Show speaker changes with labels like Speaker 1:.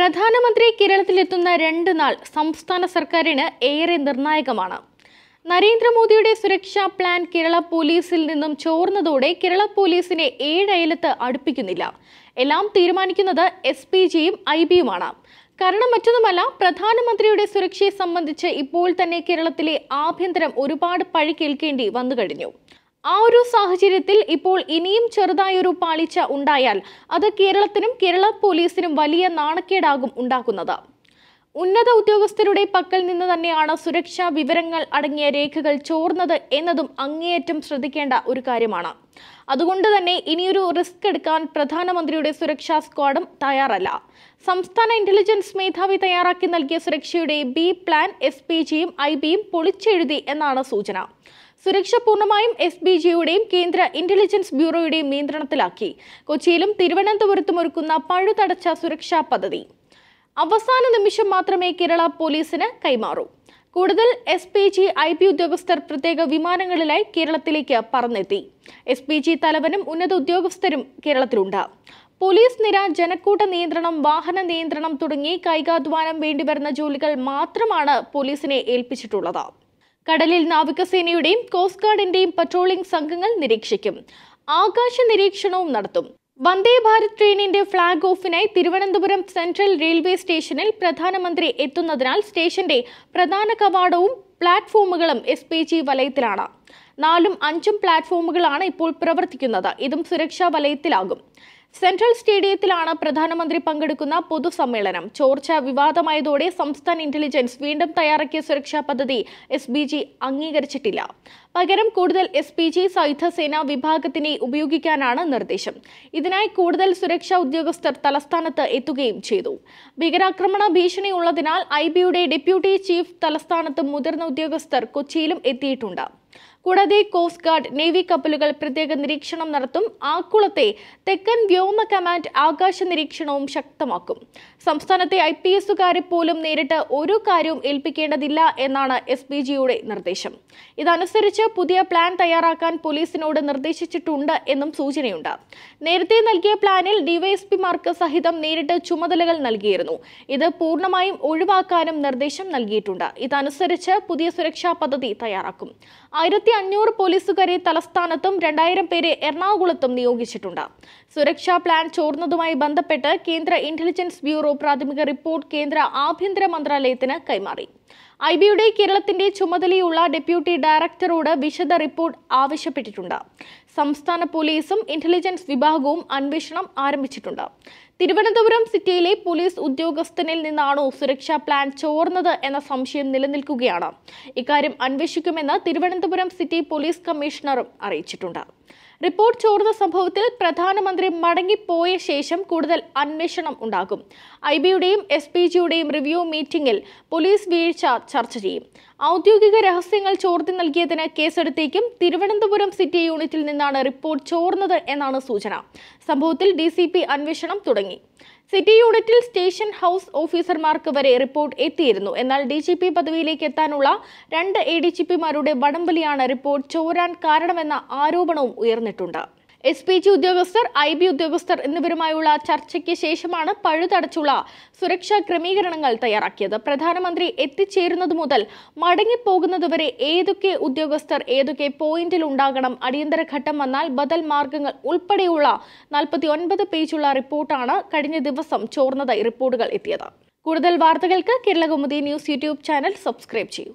Speaker 1: പ്രധാനമന്ത്രി കേരളത്തിലെത്തുന്ന രണ്ട് നാൾ സംസ്ഥാന സർക്കാരിന് ഏറെ നിർണായകമാണ് നരേന്ദ്രമോദിയുടെ സുരക്ഷാ പ്ലാൻ കേരള പോലീസിൽ നിന്നും ചോർന്നതോടെ കേരള പോലീസിനെ ഏഴയലത്ത് അടുപ്പിക്കുന്നില്ല എല്ലാം തീരുമാനിക്കുന്നത് എസ് പി ജിയും ഐ ബിയുമാണ് കാരണം മറ്റൊന്നുമല്ല പ്രധാനമന്ത്രിയുടെ സുരക്ഷയെ സംബന്ധിച്ച് ഇപ്പോൾ തന്നെ കേരളത്തിലെ ആഭ്യന്തരം ഒരുപാട് പഴി കേൾക്കേണ്ടി വന്നു കഴിഞ്ഞു ആ ഒരു സാഹചര്യത്തിൽ ഇപ്പോൾ ഇനിയും ചെറുതായൊരു പാളിച്ച ഉണ്ടായാൽ അത് കേരളത്തിനും കേരള പോലീസിനും വലിയ നാണക്കേടാകും ഉണ്ടാക്കുന്നത് ഉന്നത ഉദ്യോഗസ്ഥരുടെ പക്കൽ നിന്ന് തന്നെയാണ് സുരക്ഷാ വിവരങ്ങൾ അടങ്ങിയ രേഖകൾ ചോർന്നത് എന്നതും അങ്ങേയറ്റം ശ്രദ്ധിക്കേണ്ട ഒരു കാര്യമാണ് അതുകൊണ്ട് തന്നെ ഇനിയൊരു റിസ്ക് എടുക്കാൻ പ്രധാനമന്ത്രിയുടെ സുരക്ഷാ സ്ക്വാഡും തയ്യാറല്ല സംസ്ഥാന ഇന്റലിജൻസ് മേധാവി തയ്യാറാക്കി നൽകിയ സുരക്ഷയുടെ ബി പ്ലാൻ എസ് പി ജിയും ഐ ബിയും പൊളിച്ചെഴുതി എന്നാണ് സൂചന സുരക്ഷ പൂർണ്ണമായും എസ് ബി ജിയുടെയും കേന്ദ്ര ഇന്റലിജൻസ് ബ്യൂറോയുടെയും നിയന്ത്രണത്തിലാക്കി കൊച്ചിയിലും തിരുവനന്തപുരത്തും ഒരുക്കുന്ന പഴുതടച്ച സുരക്ഷാ പദ്ധതി അവസാന നിമിഷം മാത്രമേ കേരള പോലീസിന് കൈമാറൂ കൂടുതൽ S P G I P ഉദ്യോഗസ്ഥർ പ്രത്യേക വിമാനങ്ങളിലായി കേരളത്തിലേക്ക് പറന്നെത്തി എസ് പി ജി തലവനും ഉന്നത ഉദ്യോഗസ്ഥരും കേരളത്തിലുണ്ട് പോലീസ് നിര ജനക്കൂട്ട നിയന്ത്രണം വാഹന നിയന്ത്രണം തുടങ്ങി കൈകാധ്വാനം വേണ്ടിവരുന്ന ജോലികൾ മാത്രമാണ് പോലീസിനെ ഏൽപ്പിച്ചിട്ടുള്ളത് കടലിൽ നാവികസേനയുടെയും കോസ്റ്റ് ഗാർഡിന്റെയും പട്രോളിംഗ് സംഘങ്ങൾ നിരീക്ഷിക്കും ആകാശ നിരീക്ഷണവും നടത്തും വന്ദേ ഭാരത് ട്രെയിനിന്റെ ഫ്ളാഗ് ഓഫിനായി തിരുവനന്തപുരം സെൻട്രൽ റെയിൽവേ സ്റ്റേഷനിൽ പ്രധാനമന്ത്രി എത്തുന്നതിനാൽ സ്റ്റേഷന്റെ പ്രധാന കവാടവും പ്ലാറ്റ്ഫോമുകളും എസ് പി ജി വലയത്തിലാണ് നാലും അഞ്ചും പ്ലാറ്റ്ഫോമുകളാണ് ഇപ്പോൾ പ്രവർത്തിക്കുന്നത് ഇതും സുരക്ഷാ വലയത്തിലാകും സെൻട്രൽ സ്റ്റേഡിയത്തിലാണ് പ്രധാനമന്ത്രി പങ്കെടുക്കുന്ന പൊതുസമ്മേളനം ചോർച്ച വിവാദമായതോടെ സംസ്ഥാന ഇന്റലിജൻസ് വീണ്ടും തയ്യാറാക്കിയ സുരക്ഷാ പദ്ധതി എസ് ബി ജി അംഗീകരിച്ചിട്ടില്ല പകരം കൂടുതൽ എസ് പി ജി സായുധസേന വിഭാഗത്തിനെ ഉപയോഗിക്കാനാണ് നിർദ്ദേശം ഇതിനായി കൂടുതൽ സുരക്ഷാ ഉദ്യോഗസ്ഥർ തലസ്ഥാനത്ത് എത്തുകയും ചെയ്തു ഭീകരാക്രമണ ഭീഷണി ഉള്ളതിനാൽ ഐ ബിയുടെ ഡെപ്യൂട്ടി ചീഫ് തലസ്ഥാനത്തും മുതിർന്ന ഉദ്യോഗസ്ഥർ കൊച്ചിയിലും എത്തിയിട്ടുണ്ട് കൂടാതെ കോസ്റ്റ് ഗാർഡ് നേവി കപ്പലുകൾ പ്രത്യേക നിരീക്ഷണം നടത്തും ആക്കുളത്തെ തെക്കൻ വ്യോമ കമാൻഡ് ആകാശ നിരീക്ഷണവും ശക്തമാക്കും സംസ്ഥാനത്തെ ഐ പി എസുകാരെ പോലും നേരിട്ട് ഒരു കാര്യവും ഏൽപ്പിക്കേണ്ടതില്ല എന്നാണ് എസ് പി ജിയുടെ നിർദ്ദേശം ഇതനുസരിച്ച് പുതിയ പ്ലാൻ തയ്യാറാക്കാൻ പോലീസിനോട് നിർദ്ദേശിച്ചിട്ടുണ്ട് എന്നും സൂചനയുണ്ട് നേരത്തെ നൽകിയ പ്ലാനിൽ ഡിവൈഎസ്പിമാർക്ക് സഹിതം നേരിട്ട് ചുമതലകൾ നൽകിയിരുന്നു ഇത് പൂർണ്ണമായും ഒഴിവാക്കാനും നിർദ്ദേശം നൽകിയിട്ടുണ്ട് ഇതനുസരിച്ച് പുതിയ സുരക്ഷാ പദ്ധതി തയ്യാറാക്കും ആയിരത്തി ആയിരത്തി അഞ്ഞൂറ് പോലീസുകാരെ തലസ്ഥാനത്തും രണ്ടായിരം പേരെ എറണാകുളത്തും നിയോഗിച്ചിട്ടുണ്ട് സുരക്ഷാ പ്ലാൻ ചോർന്നതുമായി ബന്ധപ്പെട്ട് കേന്ദ്ര ഇന്റലിജൻസ് ബ്യൂറോ പ്രാഥമിക റിപ്പോർട്ട് കേന്ദ്ര ആഭ്യന്തര മന്ത്രാലയത്തിന് കൈമാറി ഐ ബിയുടെ കേരളത്തിന്റെ ചുമതലയുള്ള ഡെപ്യൂട്ടി ഡയറക്ടറോട് വിശദ റിപ്പോർട്ട് ആവശ്യപ്പെട്ടിട്ടുണ്ട് സംസ്ഥാന പോലീസും ഇന്റലിജൻസ് വിഭാഗവും അന്വേഷണം ആരംഭിച്ചിട്ടുണ്ട് തിരുവനന്തപുരം സിറ്റിയിലെ പോലീസ് ഉദ്യോഗസ്ഥനിൽ നിന്നാണോ സുരക്ഷാ പ്ലാൻ ചോർന്നത് എന്ന സംശയം നിലനിൽക്കുകയാണ് ഇക്കാര്യം അന്വേഷിക്കുമെന്ന് തിരുവനന്തപുരം സിറ്റി പോലീസ് കമ്മീഷണറും അറിയിച്ചിട്ടുണ്ട് റിപ്പോർട്ട് ചോർന്ന സംഭവത്തിൽ പ്രധാനമന്ത്രി മടങ്ങിപ്പോയ ശേഷം കൂടുതൽ അന്വേഷണം ഉണ്ടാകും ഐ ബിയുടെയും എസ് പി ജിയുടെയും റിവ്യൂ മീറ്റിംഗിൽ പോലീസ് വീഴ്ച ചർച്ച ചെയ്യും ഔദ്യോഗിക രഹസ്യങ്ങൾ ചോർത്തി നൽകിയതിന് കേസെടുത്തേക്കും തിരുവനന്തപുരം സിറ്റി യൂണിറ്റിൽ നിന്നാണ് റിപ്പോർട്ട് ചോർന്നത് എന്നാണ് സൂചന സംഭവത്തിൽ ഡി അന്വേഷണം തുടങ്ങി സിറ്റി യൂണിറ്റിൽ സ്റ്റേഷൻ ഹൗസ് ഓഫീസർമാർക്ക് വരെ റിപ്പോർട്ട് എത്തിയിരുന്നു എന്നാൽ ഡി ജി പി പദവിയിലേക്ക് എത്താനുള്ള രണ്ട് എ ഡി ജി പിമാരുടെ വടംവലിയാണ് റിപ്പോർട്ട് ചോരാൻ കാരണമെന്ന ആരോപണവും ഉയർന്നിട്ടുണ്ട് എസ് പി ജി ഉദ്യോഗസ്ഥർ ഐ ബി ഉദ്യോഗസ്ഥർ എന്നിവരുമായുള്ള ചർച്ചയ്ക്ക് ശേഷമാണ് പഴുതടച്ചുള്ള സുരക്ഷാ ക്രമീകരണങ്ങൾ തയ്യാറാക്കിയത് പ്രധാനമന്ത്രി എത്തിച്ചേരുന്നത് മുതൽ മടങ്ങിപ്പോകുന്നതുവരെ ഏതൊക്കെ ഉദ്യോഗസ്ഥർ ഏതൊക്കെ പോയിന്റിൽ ഉണ്ടാകണം അടിയന്തര ഘട്ടം വന്നാൽ ബദൽ മാർഗങ്ങൾ ഉൾപ്പെടെയുള്ള നാൽപ്പത്തി ഒൻപത് പേജുള്ള റിപ്പോർട്ടാണ് കഴിഞ്ഞ ദിവസം ചോർന്നതായി റിപ്പോർട്ടുകൾ എത്തിയത് കൂടുതൽ വാർത്തകൾക്ക് Kerala Kaumudi news YouTube channel subscribe ചെയ്യൂ